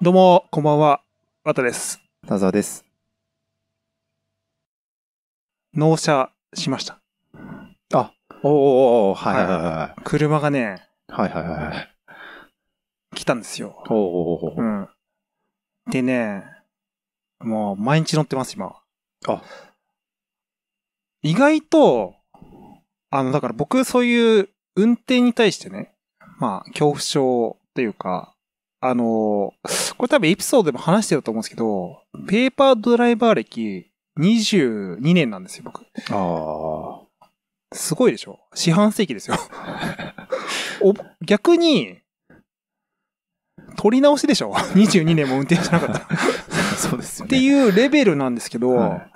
どうも、こんばんは。わたです。田沢です。納車しました。おーおーおーはいはいはい車がね、はいはいはいはい。来たんですよ。おーおーおおうん。でね、もう毎日乗ってます、今。あ意外と、あの、だから僕、そういう運転に対してね、まあ、恐怖症というか、あのー、これ多分エピソードでも話してると思うんですけど、ペーパードライバー歴22年なんですよ、僕。ああ。すごいでしょ四半世紀ですよ。逆に、取り直しでしょ ?22 年も運転してなかった。そうですよ、ね、っていうレベルなんですけど、はい、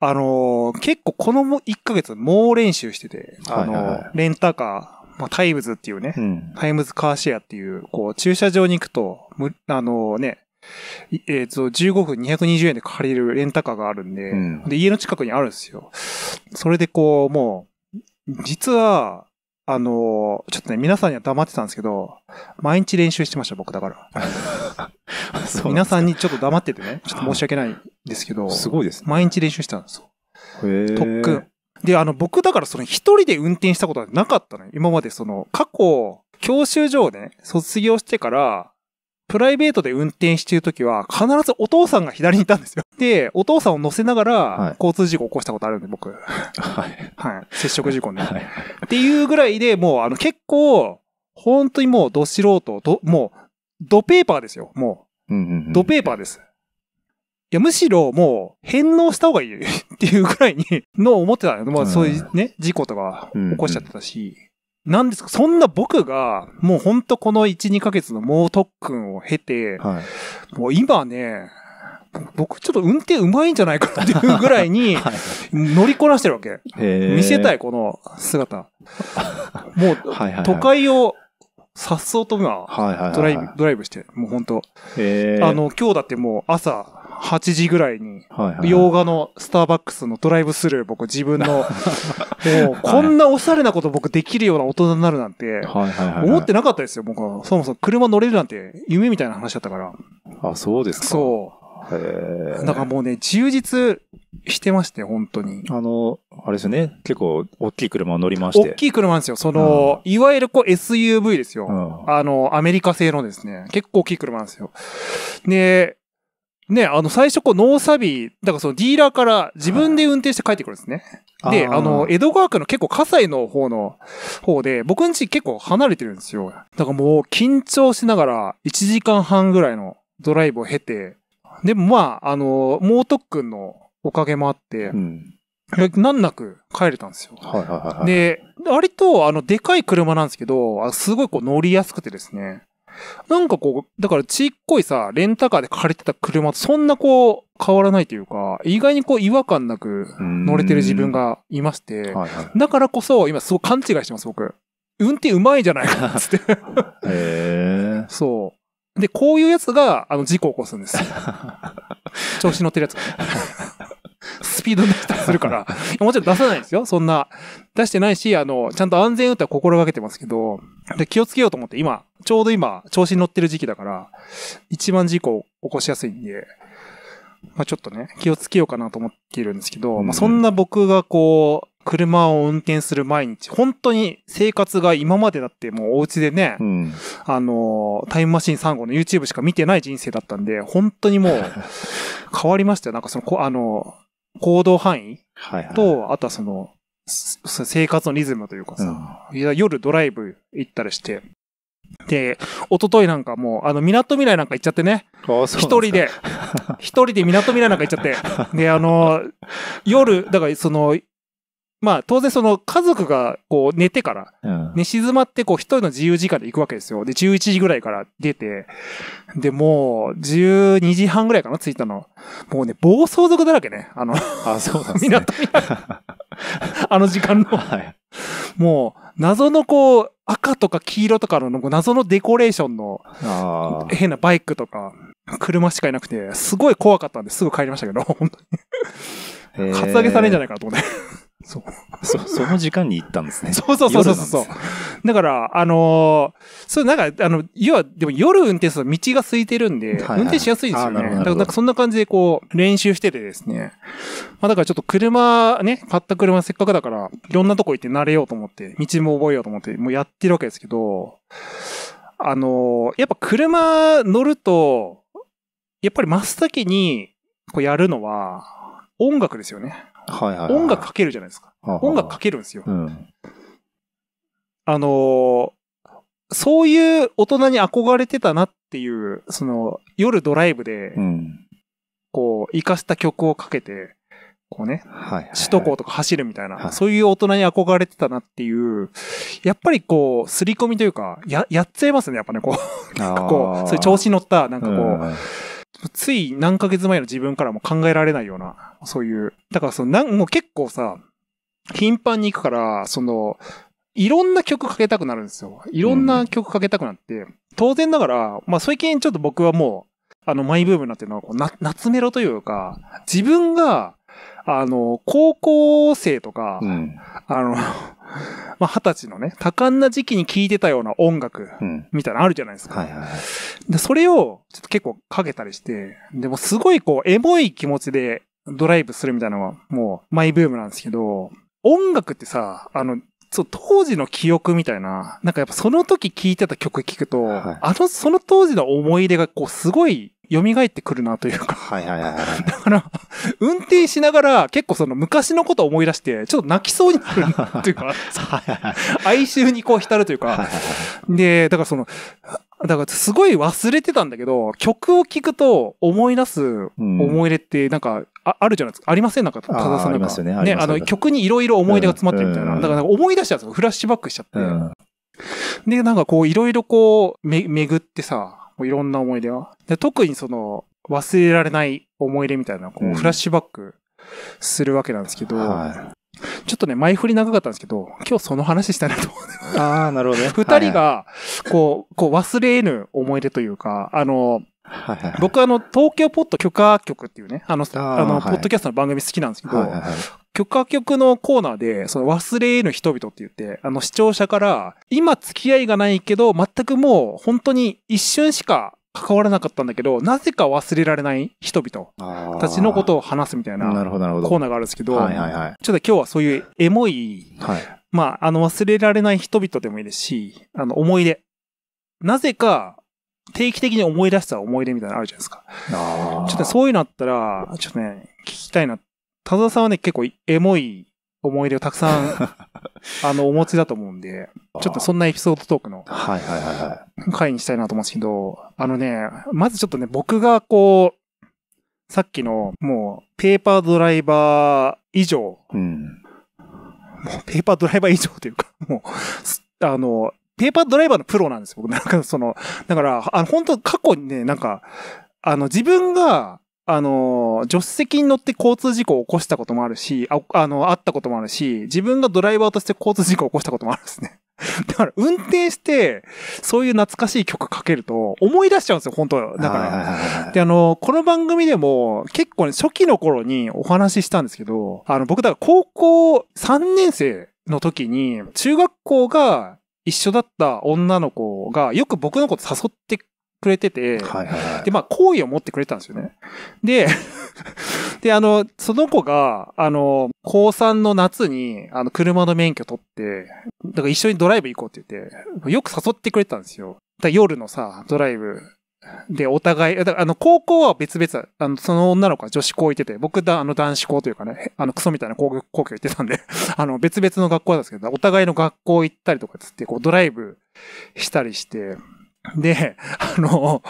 あのー、結構この1ヶ月猛練習してて、あのーはいはいはい、レンタカー、まあ、タイムズっていうね、うん、タイムズカーシェアっていう、こう、駐車場に行くと、あのね、えっ、ー、と、15分220円で借りるレンタカーがあるんで、うん、で、家の近くにあるんですよ。それでこう、もう、実は、あの、ちょっとね、皆さんには黙ってたんですけど、毎日練習してました、僕だから。皆さんにちょっと黙っててね、ちょっと申し訳ないんですけど、すごいですね。毎日練習してたんですよ。特訓。で、あの、僕だからその一人で運転したことはなかったの今までその、過去、教習所をね、卒業してから、プライベートで運転してるときは、必ずお父さんが左にいたんですよ。で、お父さんを乗せながら、交通事故を起こしたことあるんで、僕。はい。はい。接触事故ね。はい。っていうぐらいで、もう、あの、結構、本当にもう、ど素人、ど、もう、ドペーパーですよ、もう。うんうんうん、ドペーパーです。いや、むしろもう返納した方がいい っていうぐらいにの思ってたのよ。まあそういうね、事故とか起こしちゃってたし。なんですか、そんな僕が、もうほんとこの1、2ヶ月の猛特訓を経て、はい、もう今ね、僕ちょっと運転上手いんじゃないかなっていうぐらいに、乗りこなしてるわけ。見せたい、この姿。もう、都会をさっそうと今、ドライブして、もうほんと。あの、今日だってもう朝、8時ぐらいに、洋画のスターバックスのドライブスルー、僕自分の、もうこんなおしゃれなこと僕できるような大人になるなんて、思ってなかったですよ、僕は。そもそも車乗れるなんて夢みたいな話だったから。あ、そうですか。そう。へんかもうね、充実してまして、本当に。あの、あれですよね。結構、大きい車を乗りまして。大きい車なんですよ。その、うん、いわゆるこう SUV ですよ、うん、あの、アメリカ製のですね。結構大きい車なんですよ。で、ね、あの、最初、こう、ノーサビ、だからそのディーラーから自分で運転して帰ってくるんですね。で、あの、江戸川区の結構、葛西の方の方で、僕ん家結構離れてるんですよ。だからもう、緊張しながら、1時間半ぐらいのドライブを経て、でもまあ、あの、猛特訓のおかげもあって、うん、難なく帰れたんですよ。はいはい、はい、で、割と、あの、でかい車なんですけど、すごいこう乗りやすくてですね。なんかこう、だからちっこいさ、レンタカーで借りてた車とそんなこう、変わらないというか、意外にこう違和感なく乗れてる自分がいまして、はいはい、だからこそ今すごい勘違いしてます、僕。運転うまいじゃないかっつって へそう。で、こういうやつが、あの、事故を起こすんですよ。調子乗ってるやつスピード出したりするから、もちろん出さないですよ、そんな。出してないし、あの、ちゃんと安全運転ら心がけてますけど、で気をつけようと思って、今、ちょうど今、調子に乗ってる時期だから、一番事故起こしやすいんで、まあちょっとね、気をつけようかなと思っているんですけど、うん、まあそんな僕がこう、車を運転する毎日、本当に生活が今までだってもうお家でね、うん、あの、タイムマシン3号の YouTube しか見てない人生だったんで、本当にもう 変わりましたよ。なんかその、あの、行動範囲はいはい、と、あとはその、生活のリズムというかさ、うん、夜ドライブ行ったりして、で、一昨日なんかもう、あの、港未来なんか行っちゃってね。一人で、一人で港未来なんか行っちゃって。で、あの、夜、だからその、まあ当然その家族がこう寝てから、寝静まってこう一人の自由時間で行くわけですよ。で、11時ぐらいから出て、で、もう12時半ぐらいかな、着いたの。もうね、暴走族だらけね。あの、あ、そうなんですね。あの時間のはい、もう謎のこう赤とか黄色とかの謎のデコレーションの変なバイクとか車しかいなくて、すごい怖かったんですぐ帰りましたけど、本当に。カツアゲされんじゃないかなと思って。そ、そ、その時間に行ったんですね。そうそうそうそうそう。だから、あのー、そう、なんか、あの、要は、でも夜運転すると道が空いてるんで、はいはい、運転しやすいですよね。だから、そんな感じでこう、練習しててですね。まあだからちょっと車、ね、買った車せっかくだから、いろんなとこ行って慣れようと思って、道も覚えようと思って、もうやってるわけですけど、あのー、やっぱ車乗ると、やっぱり真っ先に、こうやるのは、音楽ですよね。はいはいはい、音楽かけるじゃないですか。はは音楽かけるんですよ。うん、あのー、そういう大人に憧れてたなっていう、その、夜ドライブで、こう、活かした曲をかけて、こうね、はいはいはい、首都高とか走るみたいな、はい、そういう大人に憧れてたなっていう、やっぱりこう、刷り込みというか、や、やっちゃいますね、やっぱね、こう、こう、そういう調子乗った、なんかこう、つい何ヶ月前の自分からも考えられないような、そういう。だからその、なん、もう結構さ、頻繁に行くから、その、いろんな曲かけたくなるんですよ。いろんな曲かけたくなって、うん、当然ながら、まあ最近ちょっと僕はもう、あの、マイブームになってるのはこうな、夏メロというか、自分があの、高校生とか、うん、あの、まあ、二十歳のね、多感な時期に聴いてたような音楽、みたいなのあるじゃないですか。うんはいはい、で、それを、ちょっと結構かけたりして、でもすごいこう、エモい気持ちでドライブするみたいなのは、もう、マイブームなんですけど、音楽ってさ、あの、そう、当時の記憶みたいな、なんかやっぱその時聴いてた曲聴くと、はい、あの、その当時の思い出がこう、すごい蘇ってくるなというか。はいはいはい、だから、運転しながら結構その昔のことを思い出して、ちょっと泣きそうになるっていうか、哀愁にこう浸るというか。で、だからその、だからすごい忘れてたんだけど、曲を聴くと思い出す思い出ってなんか、ああるじゃないですか。ありませんなんか、たださんなんか。ありね。あねあの曲にいろいろ思い出が詰まってるみたいな。だから思い出しちゃうんですよ。フラッシュバックしちゃって。で、なんかこう、いろいろこう、め、巡ってさ、もういろんな思い出は。で特にその、忘れられない思い出みたいな、こう、フラッシュバックするわけなんですけど、うんはい、ちょっとね、前振り長かったんですけど、今日その話したいなと思って。ああ、なるほどね。二人が、こう、こう、忘れ得ぬ思い出というか、あの、はいはいはい、僕あの、東京ポッド許可局っていうね、あの、あの、ポッドキャストの番組好きなんですけど、はいはいはい、曲歌曲のコーナーで、その忘れ得ぬ人々って言って、あの視聴者から、今付き合いがないけど、全くもう本当に一瞬しか関わらなかったんだけど、なぜか忘れられない人々たちのことを話すみたいなコーナーがあるんですけど、ちょっと今日はそういうエモい、はい、まあ、あの忘れられない人々でもいいですし、あの思い出。なぜか定期的に思い出した思い出みたいなのあるじゃないですか。ちょっとそういうのあったら、ちょっとね、聞きたいなっ田沢さんはね、結構エモい思い出をたくさん、あの、お持ちだと思うんで、ちょっとそんなエピソードトークの、はいはいはい。回にしたいなと思うんですけど、あのね、まずちょっとね、僕がこう、さっきの、もう、ペーパードライバー以上、うん、もう、ペーパードライバー以上というか、もう、あの、ペーパードライバーのプロなんですよ、僕。なんかその、だから、あの、本当過去にね、なんか、あの、自分が、あの、助手席に乗って交通事故を起こしたこともあるし、ああの、あったこともあるし、自分がドライバーとして交通事故を起こしたこともあるんですね。だから、運転して、そういう懐かしい曲かけると、思い出しちゃうんですよ、本当だから。で、あの、この番組でも、結構ね、初期の頃にお話ししたんですけど、あの、僕、だから高校3年生の時に、中学校が一緒だった女の子が、よく僕のこと誘ってくれてて、はいはい、で、まあ、好意を持ってくれたんですよね。で、で、あの、その子が、あの、高3の夏に、あの、車の免許取って、だから一緒にドライブ行こうって言って、よく誘ってくれたんですよ。だ夜のさ、ドライブ。で、お互い、だあの、高校は別々、あの、その女の子は女子校行ってて、僕だ、あの、男子校というかね、あの、クソみたいな高校行ってたんで あの、別々の学校なんですけど、お互いの学校行ったりとかつって、こう、ドライブしたりして、で、あの、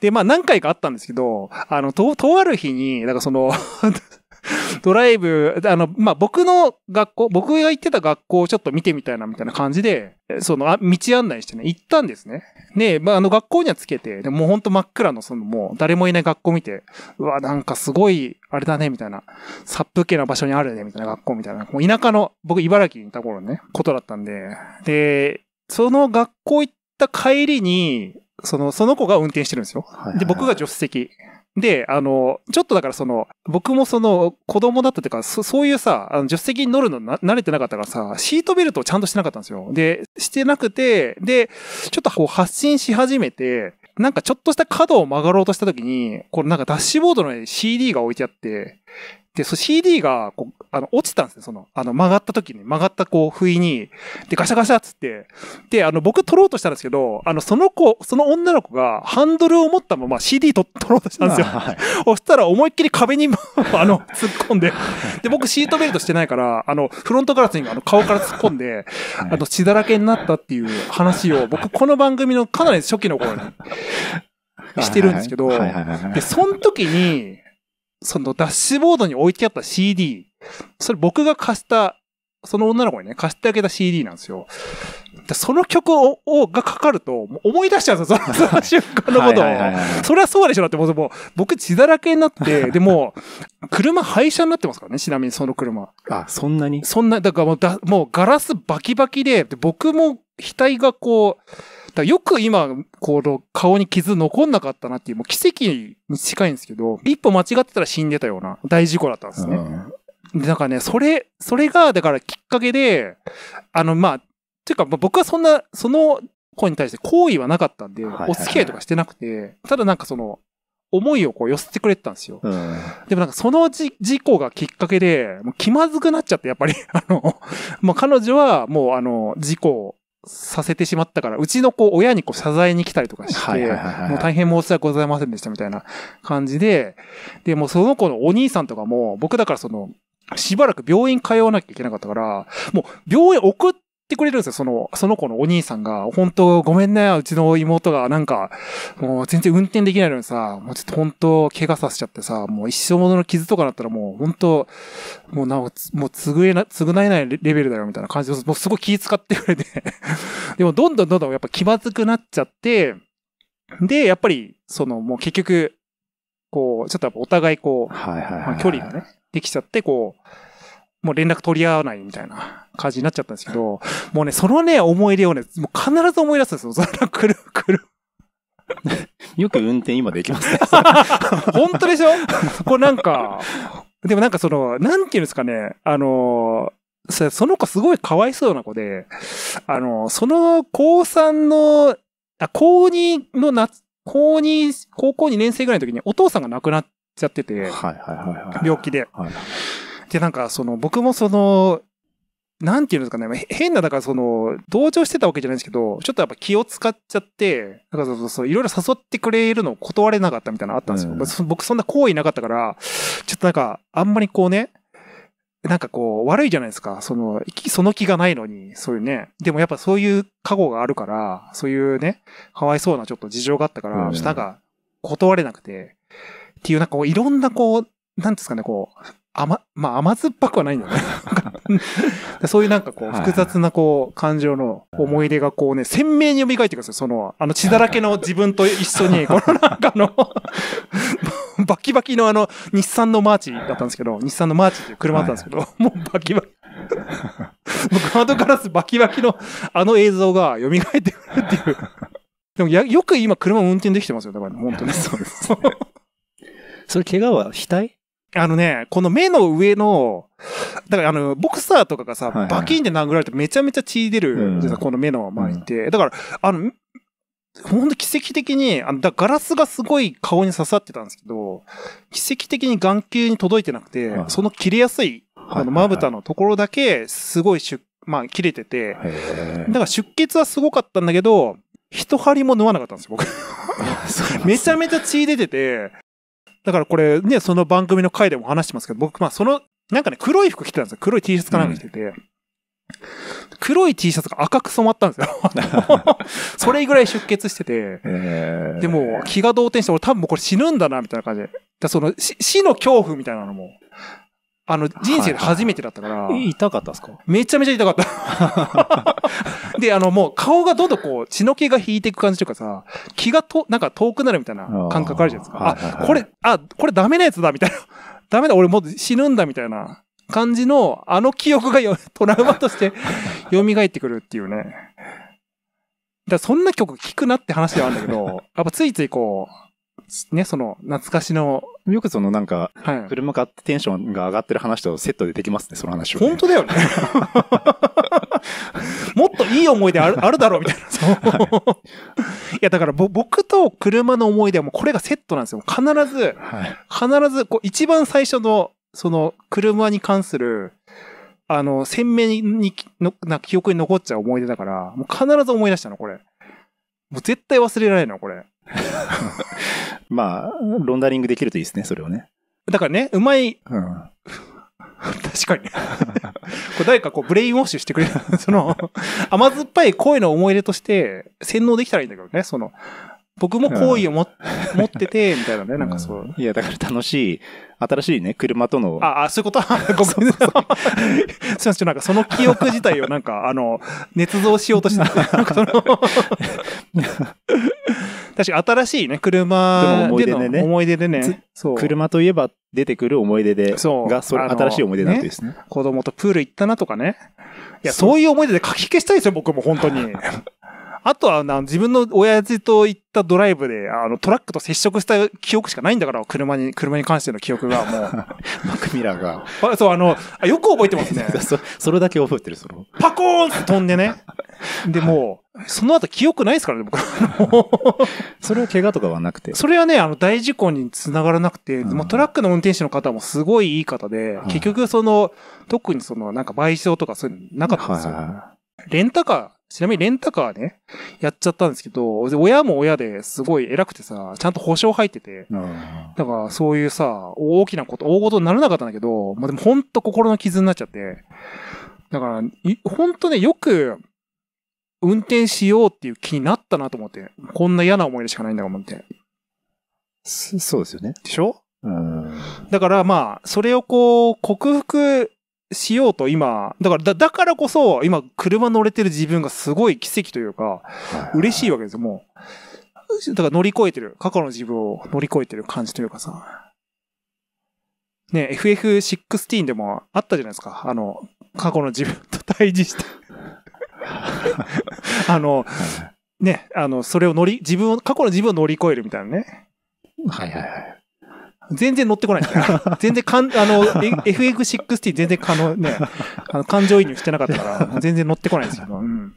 で、まあ何回かあったんですけど、あの、と、とある日に、なんかその ドライブ、あの、まあ、僕の学校、僕が行ってた学校をちょっと見てみたいなみたいな感じで、その、あ、道案内してね、行ったんですね。で、まあ、あの学校にはつけて、でもうほんと真っ暗の、そのもう誰もいない学校見て、うわ、なんかすごい、あれだね、みたいな、殺風景な場所にあるね、みたいな学校みたいな、もう田舎の、僕茨城にいた頃ね、ことだったんで、で、その学校行っった帰りに、その、その子が運転してるんですよ。で、僕が助手席。で、あの、ちょっとだからその、僕もその、子供だったっていうか、そそういうさ、あの助手席に乗るのな慣れてなかったからさ、シートベルトをちゃんとしてなかったんですよ。で、してなくて、で、ちょっとこう発進し始めて、なんかちょっとした角を曲がろうとした時に、これなんかダッシュボードの CD が置いてあって、で、そ CD が、こう、あの、落ちたんですね、その、あの、曲がった時に、曲がったこう、不意に、で、ガシャガシャっつって、で、あの、僕取ろうとしたんですけど、あの、その子、その女の子が、ハンドルを持ったまま CD 取ろうとしたんですよ。はい、そしたら、思いっきり壁にあの、突っ込んで、で、僕シートベルトしてないから、あの、フロントガラスに、あの、顔から突っ込んで、あの、血だらけになったっていう話を、僕、この番組のかなり初期の頃に、してるんですけど、で、その時に、そのダッシュボードに置いてあった CD、それ僕が貸した、その女の子にね、貸してあげた CD なんですよ。その曲ををがかかると、思い出しちゃうんですよ、その瞬間のことを。それはそうでしょだって、もうもう僕血だらけになって、でも、車廃車になってますからね、ちなみにその車。あ、そんなにそんな、だからもうだもうガラスバキバキで、で僕も額がこう、だよく今、この顔に傷残んなかったなっていう、もう奇跡に近いんですけど、一歩間違ってたら死んでたような大事故だったんですね。で、なんかね、それ、それが、だからきっかけで、あの、まあ、ていうか、僕はそんな、その子に対して好意はなかったんで、お付き合いとかしてなくて、ただなんかその、思いをこう寄せてくれてたんですよ。うん、でもなんかその事故がきっかけで、気まずくなっちゃって、やっぱり あの、まあ、彼女はもうあの、事故させてしまったから、うちの子、親にこう謝罪に来たりとかして、もう大変申し訳ございませんでしたみたいな感じで、で、もうその子のお兄さんとかも、僕だからその、しばらく病院通わなきゃいけなかったから、もう病院送っってくれるんですよ、その、その子のお兄さんが、本当ごめんね、うちの妹がなんか、もう全然運転できないのにさ、もうちょっと本当怪我させちゃってさ、もう一生ものの傷とかなったらもう本当もうなお、もう償えな、償えないレベルだよ、みたいな感じで、もうすごい気使ってくれて でもどんどんどんどんやっぱ気まずくなっちゃって、で、やっぱり、その、もう結局、こう、ちょっとやっぱお互いこう、まあ、距離がね、できちゃって、こう、もう連絡取り合わないみたいな感じになっちゃったんですけど、もうね、そのね、思い出をね、もう必ず思い出すんですよ。その、来る、来る。よく運転今できますね。本当でしょこれなんか、でもなんかその、なんていうんですかね、あのその子すごいかわいそうな子で、あのその高3の、あ、高2の夏、高2、高校2年生ぐらいの時にお父さんが亡くなっちゃってて、はいはいはいはい、病気で。はいで、なんか、その、僕もその、なんていうんですかね、変な、だからその、同情してたわけじゃないんですけど、ちょっとやっぱ気を使っちゃって、なんかそうそう、いろいろ誘ってくれるのを断れなかったみたいなのあったんですよ。うん、僕そんな好意なかったから、ちょっとなんか、あんまりこうね、なんかこう、悪いじゃないですか。その、その気がないのに、そういうね。でもやっぱそういう過去があるから、そういうね、かわいそうなちょっと事情があったから、うん、なんか、断れなくて、っていうなんかこう、いろんなこう、なんですかね、こう、甘、まあ甘酸っぱくはないんだね。そういうなんかこう、複雑なこう、感情の思い出がこうね、鮮明に蘇ってくるんですよ。その、あの血だらけの自分と一緒に、このなんかのバキバキのあの、日産のマーチだったんですけど、日産のマーチっていう車だったんですけど、もうバキバキ。窓ガラスバキバキのあの映像が蘇ってくるっていう。でもや、よく今車運転できてますよ。だから、本当に。そうです、ね。それ怪我は額あのね、この目の上の、だからあの、ボクサーとかがさ、バキンで殴られてめちゃめちゃ血出る、この目の前りって。だから、あの、ほんと奇跡的に、あの、だガラスがすごい顔に刺さってたんですけど、奇跡的に眼球に届いてなくて、はい、その切れやすい、あの、まぶたのところだけ、すごい出、まあ、切れてて、だから出血はすごかったんだけど、一針も縫わなかったんですよ、僕。めちゃめちゃ血出てて、だからこれね、その番組の回でも話してますけど、僕、まあその、なんかね、黒い服着てたんですよ。黒い T シャツかなんか着てて。うん黒い T シャツが赤く染まったんですよ それぐらい出血してて、でも気が動転して、俺多分もうこれ死ぬんだな、みたいな感じで。その死の恐怖みたいなのもあの、人生で初めてだったから。痛かったですかめちゃめちゃ痛かった。で、あの、もう顔がどんどんこう、血の気が引いていく感じとかさ、気がと、なんか遠くなるみたいな感覚あるじゃないですか。ああ、これ、あ、これダメなやつだ、みたいな。ダメだ、俺もう死ぬんだ、みたいな感じの、あの記憶がよ トラウマとして蘇ってくるっていうね。だそんな曲聴くなって話ではあるんだけど、やっぱついついこう、ね、その、懐かしの、よくそのなんか、はい、車買ってテンションが上がってる話とセットでできますね、その話は、ね、本当だよね。もっといい思い出ある あるだろうみたいな。はい、いや、だから僕と車の思い出はもうこれがセットなんですよ。必ず、はい、必ず、こう、一番最初の、その、車に関する、あの、鮮明にの、な記憶に残っちゃう思い出だから、もう必ず思い出したの、これ。もう絶対忘れられないの、これ。まあ、ロンダリングできるといいですね、それをね。だからね、うまい、うん。確かに。こ誰かこうブレインウォッシュしてくれる。その、甘酸っぱい声の思い出として洗脳できたらいいんだけどね。その、僕も好意を 持ってて、みたいなね、なんかそう、いや、だから楽しい、新しいね、車との。あ、あ、そういうこと ごめんなさい。すいません、なんかその記憶自体をなんか、あの、捏造しようとした。確かに新しいね、車での思い出でね。車といえば出てくる思い出で、そうが、それ、新しい思い出なんですね、子供とプール行ったなとかね。いや、そういう思い出で書き消したいですよ、僕も本当に。あとはな、自分の親父と行ったドライブで、あの、トラックと接触した記憶しかないんだから、車に、車に関しての記憶がもう。マ クミラーが。あそう、あのあ、よく覚えてますね。そ、それだけ覚えてる、その。パコーンって飛んでね。で、もう、その後記憶ないですからね、僕。それは怪我とかはなくて。それはね、あの、大事故につながらなくて、うん、もうトラックの運転手の方もすごいいい方で、結局その、特にその、なんか賠償とかそういうのなかったんですよ。レンタカー、ちなみにレンタカーね、やっちゃったんですけど、親も親ですごい偉くてさ、ちゃんと保証入ってて、だからそういうさ、大きなこと、大事にならなかったんだけど、まあ、でもほんと心の傷になっちゃって、だから、ほんとね、よく、運転しようっていう気になったなと思って、こんな嫌な思い出しかないんだと思って。そうですよね。でしょうん。だからまあ、それをこう、克服しようと今、だからだ、だからこそ、今、車乗れてる自分がすごい奇跡というか、嬉しいわけですよ、もう。だから乗り越えてる。過去の自分を乗り越えてる感じというかさ。ね、FF16 でもあったじゃないですか。あの、過去の自分と対峙して あの、ね、あの、それを乗り、自分を、過去の自分を乗り越えるみたいなね。はいはいはい。全然乗ってこない 全然かん、あの、FX60 全然可能ね、あの、感情移入してなかったから、全然乗ってこないんですよ。うん。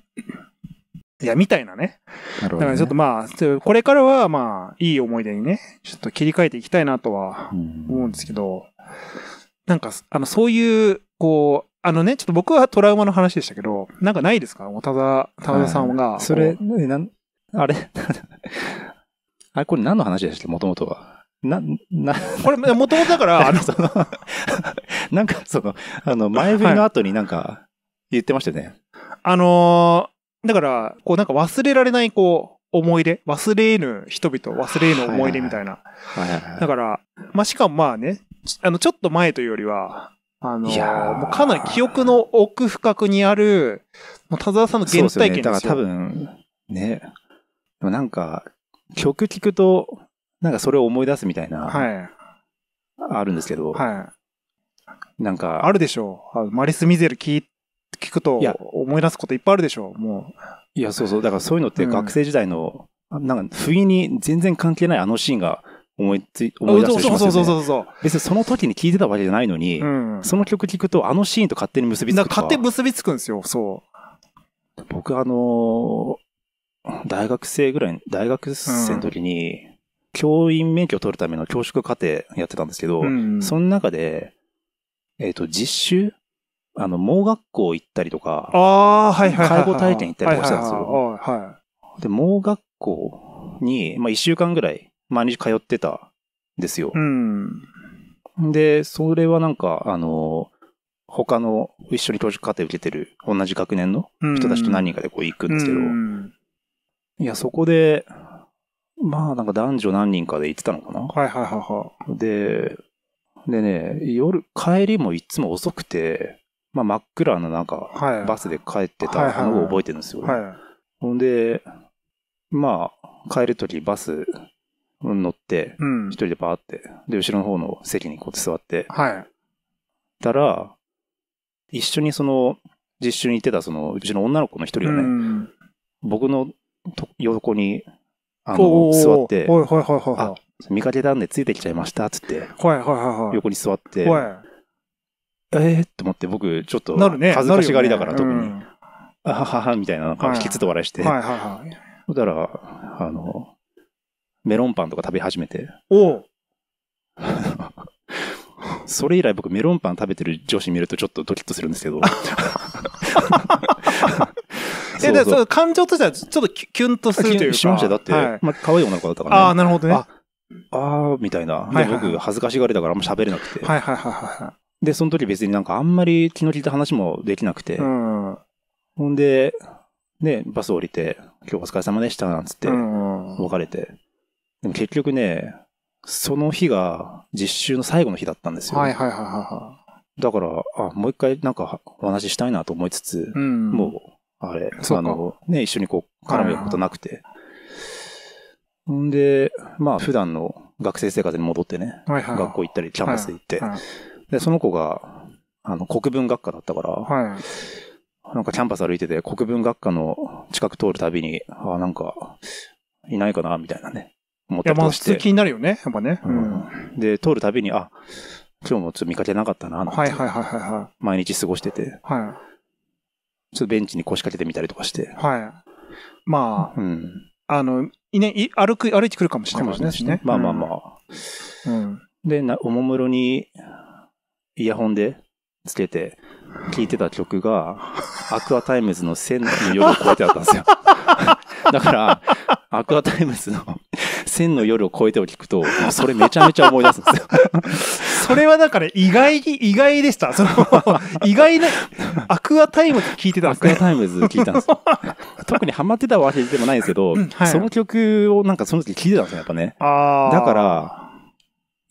いや、みたいなね。なるほど、ね、だからちょっとまあ、これからはまあ、いい思い出にね、ちょっと切り替えていきたいなとは思うんですけど、うん、なんか、あの、そういう、こう、あのね、ちょっと僕はトラウマの話でしたけど、なんかないですかただ、たださんが。それ、なん、あれ あれ、これ何の話でしたっけもともとは。な、な、これ、もともとだから、あの、その、なんかその、あの、前振りの後になんか、言ってましたね。はい、あのー、だから、こうなんか忘れられない、こう、思い出、忘れぬ人々、忘れぬ思い出みたいな。だから、まあ、しかもまあね、あの、ちょっと前というよりは、あのー、もうかなり記憶の奥深くにある、もう田沢さんの原体験ですよ。そうですね。だから多分、ね、でもなんか、曲聴くと、なんかそれを思い出すみたいな、はい。あるんですけど、はなんか、あるでしょう。あマリス・ミゼル聞聞くと思い出すこといっぱいあるでしょう。もいや、そうそう、だからそういうのって学生時代の、なんか、不意に全然関係ないあのシーンが思いつい、思い出したしそうますそうそうそうそう。別にその時に聴いてたわけじゃないのに、うん。その曲聴くとあのシーンと勝手に結びつなんくかか勝手に結びつくんですよ。そ僕あのー大学生ぐらい、大学生の時に、教員免許を取るための教職課程やってたんですけど、うんその中で、えっ、ー、と、実習あの、盲学校行ったりとか、ああ、はいはい介護体験行ったりとかしたんですよ。はい。で、盲学校に、まあ、一週間ぐらい、毎日通ってたんですよ。うん。で、それはなんか、あの、他の一緒に教職課程受けてる同じ学年の人たちと何人かでこう行くんですけど、うん、いや、そこで、まあなんか男女何人かで行ってたのかなはいはいはいはい。で、でね、夜、帰りもいつも遅くて、まあ真っ暗のなんか、バスで帰ってたのを覚えてるんですよ、はいはい、ほんで、まあ、帰るときバス乗って、うん、一人でバーって、で、後ろの方の席にこうやって座って、はい。たら、一緒にその、実習に行ってたその、うちの女の子の一人がね、うん、僕の横にあの、座って、はいはいはいはい。見かけたんでついてきちゃいましたっつって、はいはいはい。横に座って、はい、えー、と思って僕、ちょっと、恥ずかしがりだから、特に、あははは、みたいな、なんか、引きつと笑いして、はいはいはい。そしたら、あの、メロンパンとか食べ始めて、お それ以来僕メロンパン食べてる女子見るとちょっとドキッとするんですけど。でそう感情としてはちょっとキュンとするというか。しましただって、はいまあ、可愛い女の子だったから、ね、ああ、なるほどね。ああ、みたいな。はいはい僕、恥ずかしがりだからあんま喋れなくて。はいはいはいはい。で、その時別になんかあんまり気の利いた話もできなくて。うん、ほんで、ね、バス降りて、今日お疲れ様でした、なんつって、別れて。でも結局ね、その日が実習の最後の日だったんですよ。はいはいはいはい。だから、あ、もう一回なんかお話ししたいなと思いつつ、うん、もあれ、あの、ね、一緒にこう、絡むことなくて。んで、まあ、普段の学生生活に戻ってね、はいはい学校行ったり、キャンパス行って、はいはい、で、その子が、あの、国文学科だったから、はい、なんかキャンパス歩いてて、国文学科の近く通るたびに、ああ、なんか、いないかな、みたいなね、思ったりして。いや、まあ、普通気になるよね、やっぱね。うん、で、通るたびに、あ、今日もちょっと見かけなかったな、はいはいはいはい。毎日過ごしてて。はいちょっとベンチに腰掛けてみたりとかして。はい。まあ、うん。あの、ね、い歩く、歩いてくるかもしれないですね。まあまあまあ。うん。で、なおもむろに、イヤホンでつけて、聴いてた曲が、アクアタイムズの1000の夜を超えてあったんですよ。だから、アクアタイムズの千の夜を超えてを聞くと、それめちゃめちゃ思い出すんですよ。それはだから意外に、意外でした。その、意外な、アクアタイムズ聞いてたんですアクアタイムズ聞いたんですよ。特にハマってたわけでもないんですけど、うんはい、その曲をなんかその時聞いてたんですよ、やっぱね。だから、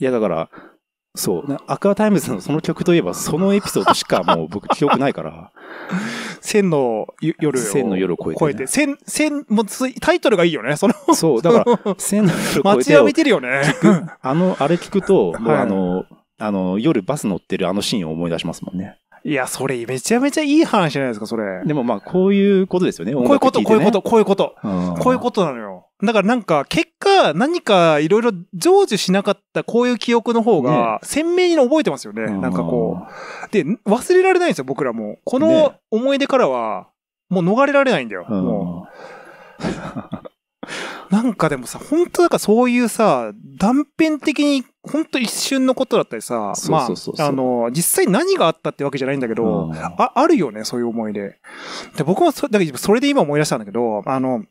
いやだから、そう、アクアタイムズのその曲といえばそのエピソードしかもう僕記憶ないから。千の夜を。の夜を超えて、超えて。千、千、もうタイトルがいいよね、その。そう、だから、千の夜を超えて。街を見てるよね。あの、あれ聞くと、もうあの、あの、夜バス乗ってるあのシーンを思い出しますもんね。いや、それ、めちゃめちゃいい話じゃないですか、それ。でもまあ、こういうことですよね。こういうこと、こういうこと、こういうこと。こういうことなのよ。だからなんか、結果、何かいろいろ成就しなかったこういう記憶の方が、鮮明に覚えてますよね。なんかこう。で、忘れられないんですよ、僕らも。この思い出からは、もう逃れられないんだよ。もう。なんかでもさ、本当だからそういうさ、断片的に、本当一瞬のことだったりさ、まあ、あの、実際何があったってわけじゃないんだけど、あ、あるよね、そういう思い出。で、僕もそ、だからそれで今思い出したんだけど、あの、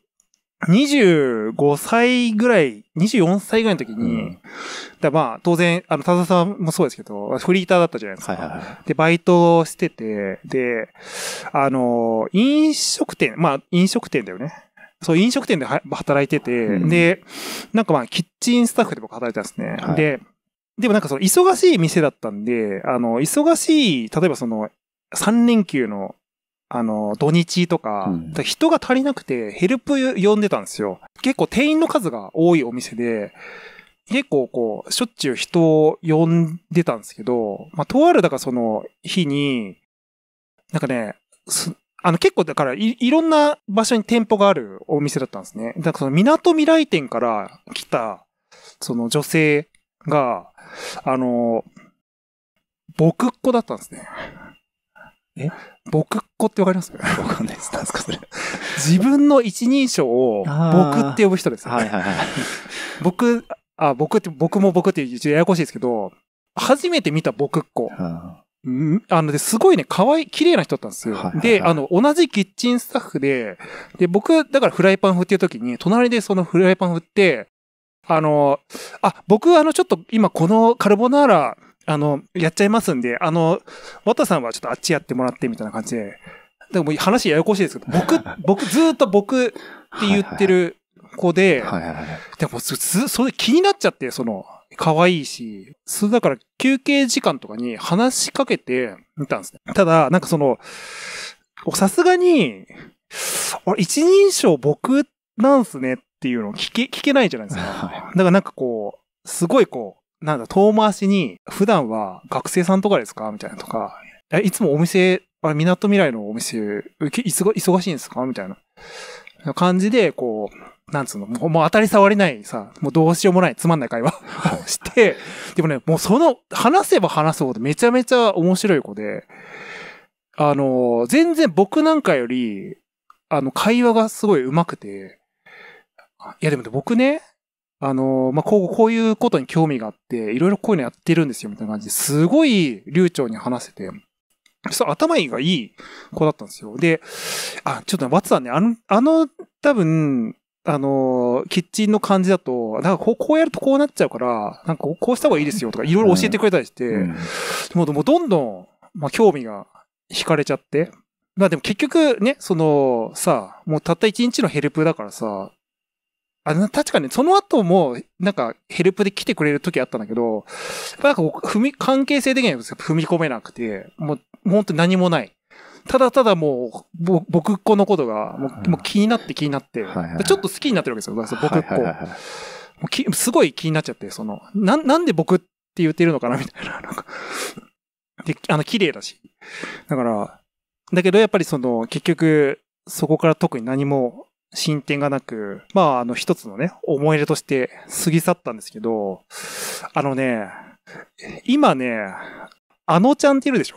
25歳ぐらい、24歳ぐらいの時に、うん、だまあ、当然、あの、田田さんもそうですけど、フリーターだったじゃないですか。はいはいはい、で、バイトしてて、で、あの、飲食店、まあ、飲食店だよね。そう、飲食店で働いてて、うん、で、なんかまあ、キッチンスタッフでも働いてたんですね。はい、で、でもなんかその、忙しい店だったんで、あの、忙しい、例えばその、3連休の、あの、土日とか、うん、人が足りなくて、ヘルプ呼んでたんですよ。結構店員の数が多いお店で、結構こう、しょっちゅう人を呼んでたんですけど、まあ、とあるだからその日に、なんかね、あの結構だからい、いろんな場所に店舗があるお店だったんですね。だからその港未来店から来た、その女性が、あの、僕っ子だったんですね。え僕っ子ってわかりますわかんないです。何ですかそれ。自分の一人称を僕って呼ぶ人です、はいはいはい。僕、あ、僕って、僕も僕ってややこしいですけど、初めて見た僕っ子。あので、すごいね、可愛い、綺麗な人だったんですよ。で、あの、同じキッチンスタッフで、で、僕、だからフライパン振ってる時に、隣でそのフライパン振って、あの、あ、僕、あの、ちょっと今このカルボナーラ、あの、やっちゃいますんで、あの、ワタさんはちょっとあっちやってもらってみたいな感じで、でも話ややこしいですけど、僕、僕、ずっと僕って言ってる子で、はいはいはい、でもそれ気になっちゃって、その、可愛いし、それだから休憩時間とかに話しかけてみたんですね。ただ、なんかその、さすがに、一人称僕なんすねっていうのを聞け、聞けないじゃないですか。だからなんかこう、すごいこう、なんだ、遠回しに、普段は学生さんとかですかみたいなとか、いつもお店、あれ、港未来のお店、忙しいんですかみたいな感じで、こう、なんつうの、もうもう当たり障りないさ、もうどうしようもない、つまんない会話を して、でもね、もうその、話せば話すほどめちゃめちゃ面白い子で、あの、全然僕なんかより、あの、会話がすごい上手くて、いやでもね、僕ね、あの、まあ、こう、こういうことに興味があって、いろいろこういうのやってるんですよ、みたいな感じですごい流暢に話せて、そう、頭がいい子だったんですよ。で、あ、ちょっと、ね、ワツさね、あの、あの、多分、あの、キッチンの感じだと、なんかこうこうやるとこうなっちゃうから、なんかこうした方がいいですよとか、いろいろ教えてくれたりして、うん、もうどんどん、まあ、興味が惹かれちゃって、まあでも結局ね、その、さ、もうたった一日のヘルプだからさ、あ確かに、ね、その後も、なんか、ヘルプで来てくれる時あったんだけど、やっぱなんか、踏み、関係性的には踏み込めなくて、もう、本当に何もない。ただただもう、ぼ僕っ子のことがもう、もう気になって気になって、はいはい、ちょっと好きになってるわけですよ、僕っ子。き、いすごい気になっちゃって、その、な、なんで僕って言ってるのかなみたいな、なんかで、あの、綺麗だし。だから、だけどやっぱりその、結局、そこから特に何も進展がなく、まあ、あの、一つのね、思い出として過ぎ去ったんですけど、あのね、今ね、あのちゃんっているでしょ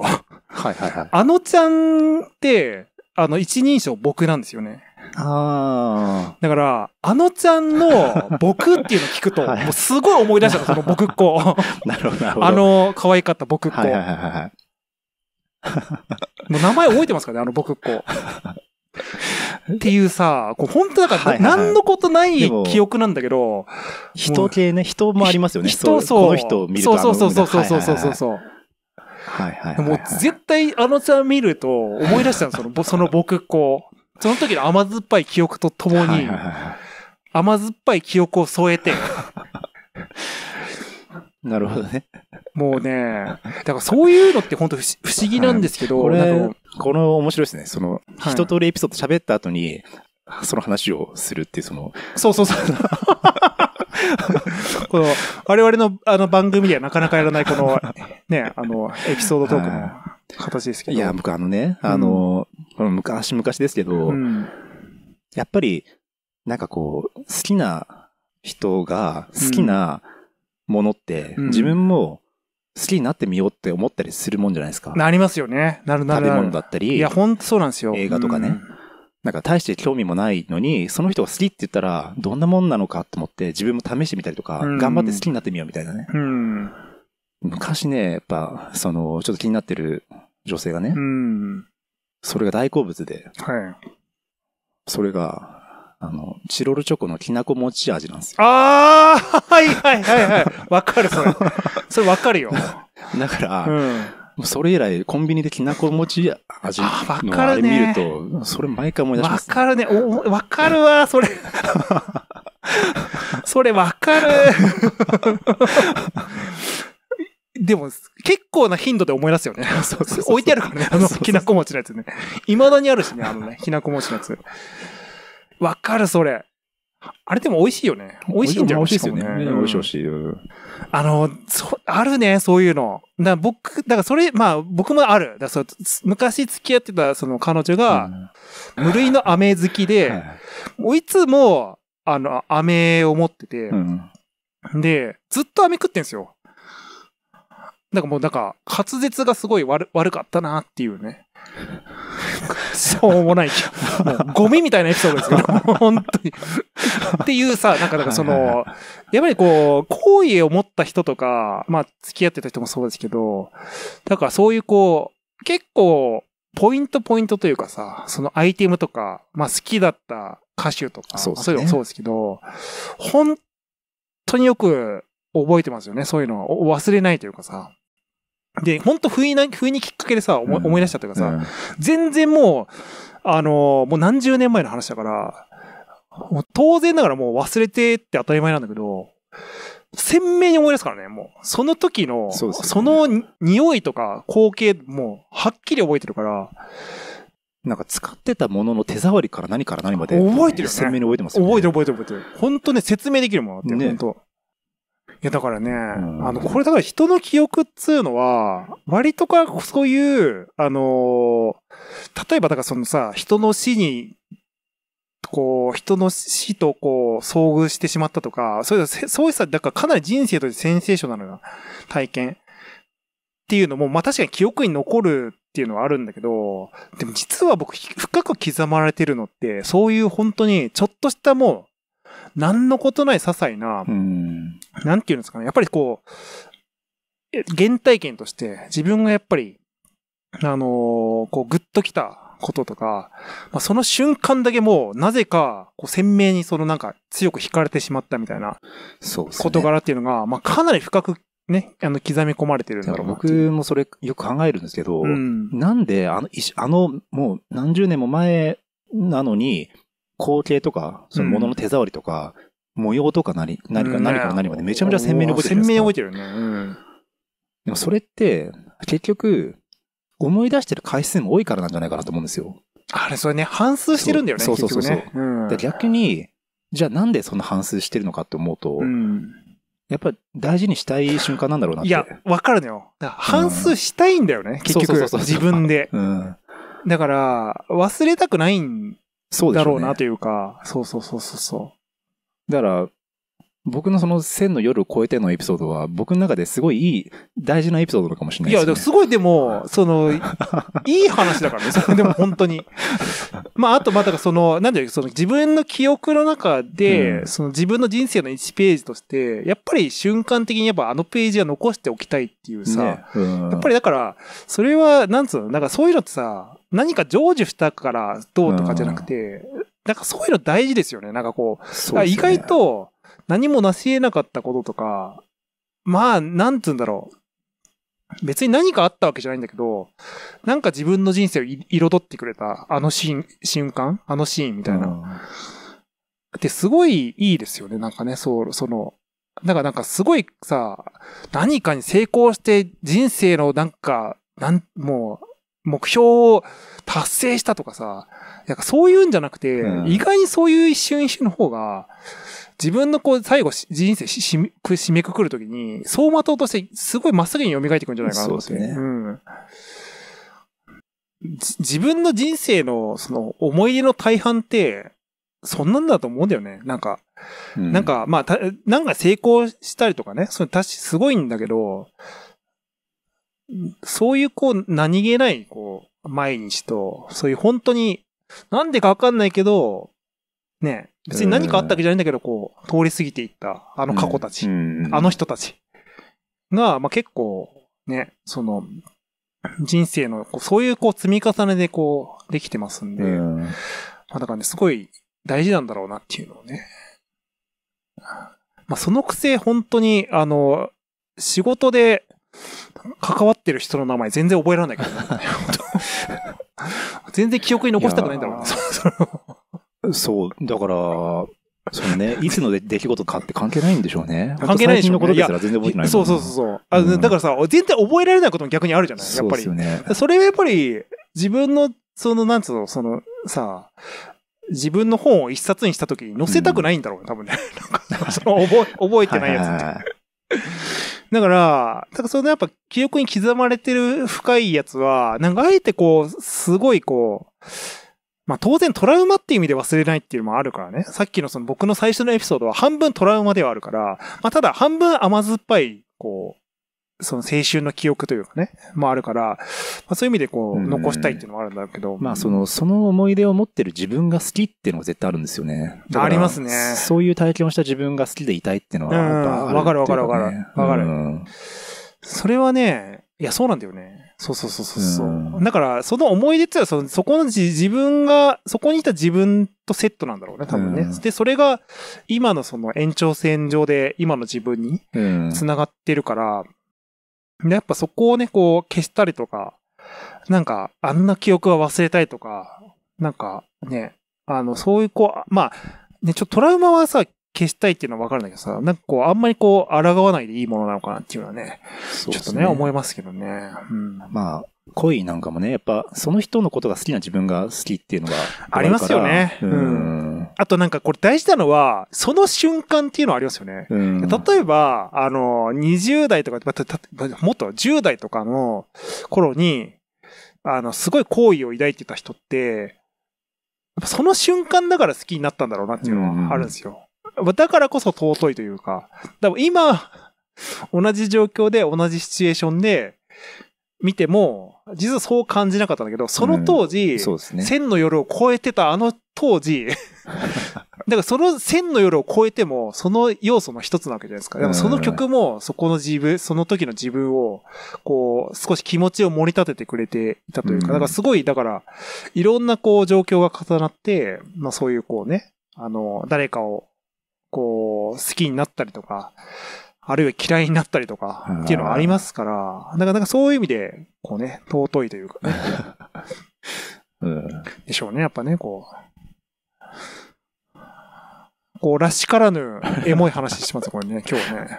はいはいはい。あのちゃんって、あの、一人称僕なんですよね。ああ。だから、あのちゃんの僕っていうのを聞くと、はい、もうすごい思い出したの、その僕っ子。なるほど、なるほど。あの、可愛かった僕っ子。はいはいはいはい。もう名前覚えてますかねあの僕っ子。っていうさ、こう本当だから、はい何のことない記憶なんだけど。人系ね、人もありますよね。人、そう。この人を見るとそうそうそうそうそうそうそう。はいはい、はい、もう絶対あのツアー見ると思い出したんその その僕こう。その時の甘酸っぱい記憶とともに、甘酸っぱい記憶を添えて。なるほどね。もうね、だからそういうのって本当不思議なんですけど、これ、この面白いですね。その、一通りエピソード喋った後に、その話をするっていう、その。そうそうそう。この、我々のあの番組ではなかなかやらないこの、ね、あの、エピソードトークの形ですけど。いや、僕あのね、あの、この昔々ですけど、うん、やっぱり、なんかこう、好きな人が好きなものって、うん、自分も好きになってみようって思ったりするもんじゃないですか。なりますよね。なるなる食べ物だったり。いや、ほんとそうなんですよ。映画とかね。うんなんか大して興味もないのに、その人が好きって言ったら、どんなもんなのかと思って自分も試してみたりとか、うん、頑張って好きになってみようみたいなね。うん、昔ね、やっぱ、その、ちょっと気になってる女性がね、うん、それが大好物で、はい、それが、あの、チロルチョコのきなこ餅味なんですよ。ああはいはいはいはい。わかる、それ。それわかるよ。だから、うんそれ以来、コンビニできなこ餅味のあれ見ると、それ毎回思い出します、わかるね。わかるわ、それ。それわかる。でも、結構な頻度で思い出すよね。そうそう置いてあるからね、あの、きなこ餅のやつね。未だにあるしね、あのね、きなこ餅のやつ。わかる、それ。あれでも美味しいよね。美味しいんじゃないですか、ね、美味しいですよね。美味しい美味しい。あの、そ、あるね、そういうの。だ僕、だからそれ、まあ僕もある。だそ昔付き合ってたその彼女が、無類の飴好きで、もういつも、あの、飴を持ってて、で、ずっと飴食ってんですよ。だからもうなんか、滑舌がすごい悪悪かったなっていうね。そうもない。ゴミみたいなエピソードですけど、本当に。っていうさ、なんか、その、やっぱりこう、好意を持った人とか、まあ、付き合ってた人もそうですけど、だからそういうこう、結構、ポイントポイントというかさ、そのアイテムとか、まあ好きだった歌手とか、そう、いうのもそうですけど、本当によく覚えてますよね、そういうのは。忘れないというかさ。で、ほんと不意な、不意にきっかけでさ、思い出しちゃったからさ、うん全然もう、あの、もう何十年前の話だから、当然ながらもう忘れてって当たり前なんだけど、鮮明に思い出すからね、もう。その時の、そね、その匂いとか光景、もう、はっきり覚えてるから、なんか使ってたものの手触りから何から何まで。覚えてるよね。鮮明に覚えてますよ、ね、覚えてる覚えてる覚えてる。本当ね、説明できるもんって、ね、本当。や、だからね、あの、これだから人の記憶っつうのは、割とか、そういう、あのー、例えばだからそのさ、人の死に、こう、人の死とこう、遭遇してしまったとか、そういう、そういうさ、だからかなり人生としてセンセーショナルな体験っていうのも、まあ確かに記憶に残るっていうのはあるんだけど、でも実は僕、深く刻まれてるのって、そういう本当に、ちょっとしたもう、何のことない些細な、なんていうんですかね、やっぱりこう、原体験として自分がやっぱり、あのー、こう、ぐっときたこととか、まあ、その瞬間だけもう、なぜか、こう、鮮明にそのなんか強く惹かれてしまったみたいな、そう事柄っていうのが、ね、まあ、かなり深くね、あの、刻み込まれてるんだろうな僕もそれよく考えるんですけど、うん、なんで、あの、あの、もう何十年も前なのに、光景とか、そのものの手触りとか、うん模様とかなり、何か、何から何までめちゃめちゃ鮮明に覚えてる鮮明に覚えてるね。うん。でもそれって、結局、思い出してる回数も多いからなんじゃないかなと思うんですよ。あれ、それね、反数してるんだよね、そうそうそうそう、ねうん、逆に、じゃあなんでそんな反数してるのかって思うと、うん、やっぱ大事にしたい瞬間なんだろうなって。いや、わかるのよ。反数したいんだよね、うん、結局。自分で。だから、忘れたくないんだろうなというか、そう、ね,、そうそうそうそう。だから、僕のその1000の夜を超えてのエピソードは、僕の中ですごいいい、大事なエピソードのかもしれないです、ね、いや、すごいでも、その、いい話だからね、それでも本当に。まあ、あと、またその、なんだろう、その自分の記憶の中で、うん、その自分の人生の1ページとして、やっぱり瞬間的にやっぱあのページは残しておきたいっていうさ、ねうん、やっぱりだから、それは、なんつうの、なんかそういうのってさ、何か成就したからどうとかじゃなくて、うんなんかそういうの大事ですよね。なんかこう、ね、意外と何もなし得なかったこととか、まあ、なんつうんだろう。別に何かあったわけじゃないんだけど、なんか自分の人生を彩ってくれた、あのシーン、瞬間あのシーンみたいな。ってすごいいいですよね。なんかね、そう、その、なんかなんかすごいさ、何かに成功して人生のなんか、なん、もう、目標を達成したとかさ、なんかそういうんじゃなくて、うん、意外にそういう一瞬一瞬の方が、自分のこう、最後、人生締めくくるときに、走馬灯としてすごい真っ先に蘇ってくるんじゃないかなと思って。そうですね。うん。自分の人生の、その、思い出の大半って、そんなんだと思うんだよね。なんか、うん、なんか、まあ、なんか成功したりとかね、それすごいんだけど、そういうこう、何気ない、こう、毎日と、そういう本当に、なんでかわかんないけど、ね、別に何かあったわけじゃないんだけど、こう、通り過ぎていった、あの過去たち、あの人たちが、まあ結構、ね、その、人生の、そういうこう積み重ねでこう、できてますんで、まあ、だからね、すごい大事なんだろうなっていうのをね。まあそのくせ、本当に、あの、仕事で、関わってる人の名前全然覚えられないから、全然記憶に残したくないんだろうな、そう、だから、そのね、いつの出来事かって関係ないんでしょうね。関係ないでしょ全然覚えてない、そうそうそうそう、あ、うん、だからさ、全然覚えられないことも逆にあるじゃないやっぱり。そ,、ね、それはやっぱり、自分の、その、なんつうの、その、さ、自分の本を一冊にした時に載せたくないんだろうね、うん、多分ね。その覚え、覚えてないやつって。だから、だからそのやっぱ記憶に刻まれてる深いやつは、なんかあえてこう、すごいこう、まあ当然トラウマっていう意味で忘れないっていうのもあるからね。さっきのその僕の最初のエピソードは半分トラウマではあるから、まあただ半分甘酸っぱい、こう、その青春の記憶というかね、もあるから、まあ、そういう意味でこう、残したいっていうのもあるんだけど。まあその、その思い出を持ってる自分が好きっていうのが絶対あるんですよね。ありますね。そういう体験をした自分が好きでいたいっていうのはわ、かるわかるわかる。わかる。それはね、いや、そうなんだよね。そうそうそうそう。うだから、その思い出っていうのは、そこの自分が、そこにいた自分とセットなんだろうね、多分ね。で、それが、今のその延長線上で、今の自分に、繋がってるから、で、やっぱそこをね、こう消したりとか、なんか、あんな記憶は忘れたいとか、なんかね、あの、そういうこう、まあ、ね、ちょっとトラウマはさ、消したいっていうのはわかるんだけどさ、なんかこう、あんまりこう、抗わないでいいものなのかなっていうのはね、ねちょっとね、思いますけどね。うん、まあ、恋なんかもね、やっぱ、その人のことが好きな自分が好きっていうのがありますよね。うん、うんあとなんかこれ大事なのは、その瞬間っていうのはありますよね。うん、例えば、あの、20代とか、もっと10代とかの頃に、あの、すごい好意を抱いてた人って、その瞬間だから好きになったんだろうなっていうのはあるんですよ。うん、だからこそ尊いというか、今、同じ状況で同じシチュエーションで、見ても、実はそう感じなかったんだけど、その当時、うん、そうですね。千の夜を超えてたあの当時、だからその千の夜を超えても、その要素の一つなわけじゃないですか。でもその曲も、そこの自分、その時の自分を、こう、少し気持ちを盛り立ててくれていたというか、だからすごい、だから、いろんなこう状況が重なって、まあそういうこうね、あの、誰かを、こう、好きになったりとか、あるいは嫌いになったりとか、っていうのはありますから、なかなかそういう意味で、こうね、尊いというかね。でしょうね、やっぱね、こう。こう、らしからぬ、エモい話してますこれね、今日ね。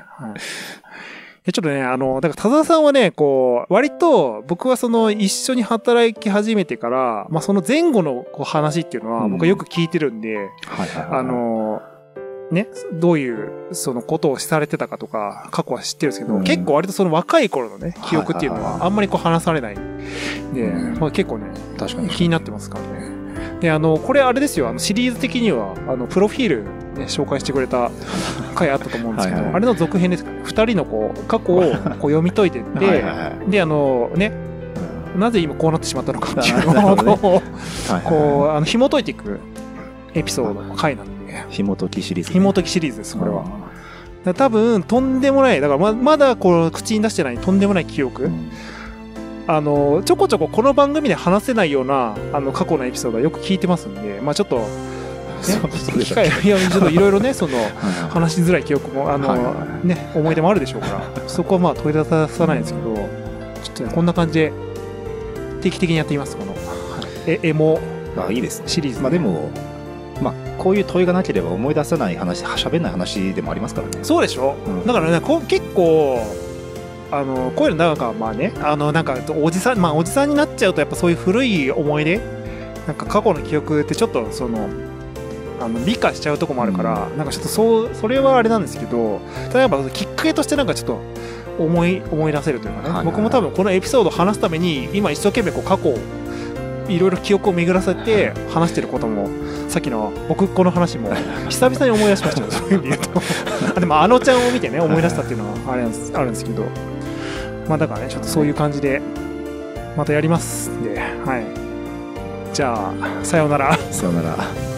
ちょっとね、あの、だから田沢さんはね、こう、割と僕はその一緒に働き始めてから、まあその前後のこう話っていうのは僕はよく聞いてるんで、あの、ね、どういう、そのことをされてたかとか、過去は知ってるんですけど、うん結構割とその若い頃のね、記憶っていうのはあんまりこう話されないんで、まあ結構ね、確かに。気になってますからね。で、あの、これあれですよ、あの、シリーズ的には、あの、プロフィール、ね、紹介してくれた回あったと思うんですけど、はいはいあれの続編です二人のこう、過去をこう読み解いてって、で、あの、ね、なぜ今こうなってしまったのかっていうのを、こう、あの、紐解いていくエピソードの回なんね紐解きシリーズ、ね、紐解きシリーズですこれは多分とんでもないだからままだこう口に出してないとんでもない記憶、うん、あのちょこちょここの番組で話せないようなあの過去のエピソードはよく聞いてますんでまあちょっとね、機会いやちょっといろいろね その話しづらい記憶もあの、はいはい、ね思い出もあるでしょうからそこはまあ取り出さないですけど、ちょっと、ね、こんな感じで定期的にやっていますこの、えエモシリーズ、ね、まあいいです、ね、まあでもこういう問いがなければ思い出せない話しゃべんない話でもありますからねそうでしょ、うん、だからねこう結構あのこういうのなんかまあねあのなんかおじさんまあおじさんになっちゃうとやっぱそういう古い思い出なんか過去の記憶ってちょっとそのあの美化しちゃうとこもあるから、うん、なんかちょっとそうそれはあれなんですけど例えばきっかけとしてなんかちょっと思い思い出せるというかね、はいはい、僕も多分このエピソードを話すために今一生懸命こう過去いろいろ記憶を巡らせて話してることもさっきの僕この話も 久々に思い出しましたそういう意味で言うとでもあのちゃんを見てね思い出したっていうのは あれんあるんですけどまあだからねちょっとそういう感じでまたやりますんではいじゃあさようならさようなら